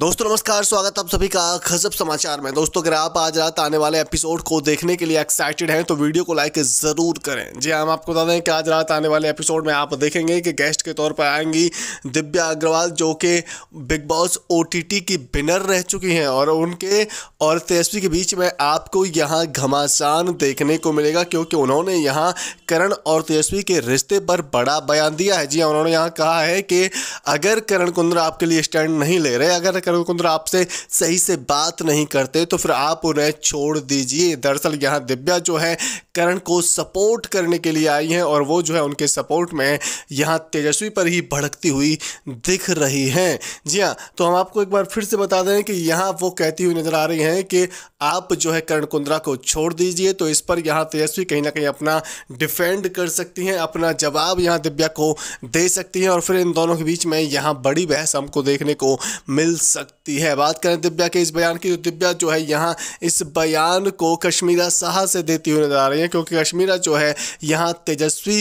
दोस्तों नमस्कार स्वागत आप सभी का खजब समाचार में दोस्तों अगर आप आज रात आने वाले एपिसोड को देखने के लिए एक्साइटेड हैं तो वीडियो को लाइक ज़रूर करें जी हाँ, हम आपको बता दें कि आज रात आने वाले एपिसोड में आप देखेंगे कि गेस्ट के तौर पर आएंगी दिव्या अग्रवाल जो कि बिग बॉस ओ की बिनर रह चुकी हैं और उनके और तेजस्वी के बीच में आपको यहाँ घमासान देखने को मिलेगा क्योंकि उन्होंने यहाँ करण और तेजस्वी के रिश्ते पर बड़ा बयान दिया है जी हाँ, उन्होंने यहाँ कहा है कि अगर करण कुंद्रा आपके लिए स्टैंड नहीं ले रहे अगर करूकुंद्रा आपसे सही से बात नहीं करते तो फिर आप उन्हें छोड़ दीजिए दरअसल यहाँ दिव्या जो है करण को सपोर्ट करने के लिए आई हैं और वो जो है उनके सपोर्ट में यहाँ तेजस्वी पर ही भड़कती हुई दिख रही हैं जी हाँ तो हम आपको एक बार फिर से बता दें कि यहाँ वो कहती हुई नज़र आ रही हैं कि आप जो है करण कुंद्रा को छोड़ दीजिए तो इस पर यहाँ तेजस्वी कहीं ना कहीं अपना डिफेंड कर सकती हैं अपना जवाब यहाँ दिव्या को दे सकती हैं और फिर इन दोनों के बीच में यहाँ बड़ी बहस हमको देखने को मिल सकती है बात करें दिव्या के इस बयान की तो दिव्या जो है यहाँ इस बयान को कश्मीरा साहा से देती हुई नजर आ रही है क्योंकि कश्मीरा जो है यहाँ तेजस्वी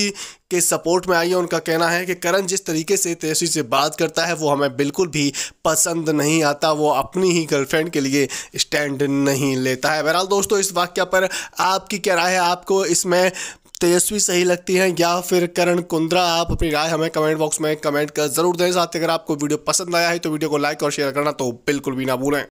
के सपोर्ट में आई है उनका कहना है कि करण जिस तरीके से तेजस्वी से बात करता है वो हमें बिल्कुल भी पसंद नहीं आता वो अपनी ही गर्लफ्रेंड के लिए स्टैंड नहीं लेता है बहरहाल दोस्तों इस वाक्य पर आपकी क्या राय है आपको इसमें तेजस्वी सही लगती हैं या फिर करण कुंद्रा आप अपनी राय हमें कमेंट बॉक्स में कमेंट कर जरूर दें साथ ही अगर आपको वीडियो पसंद आया है तो वीडियो को लाइक और शेयर करना तो बिल्कुल भी ना भूलें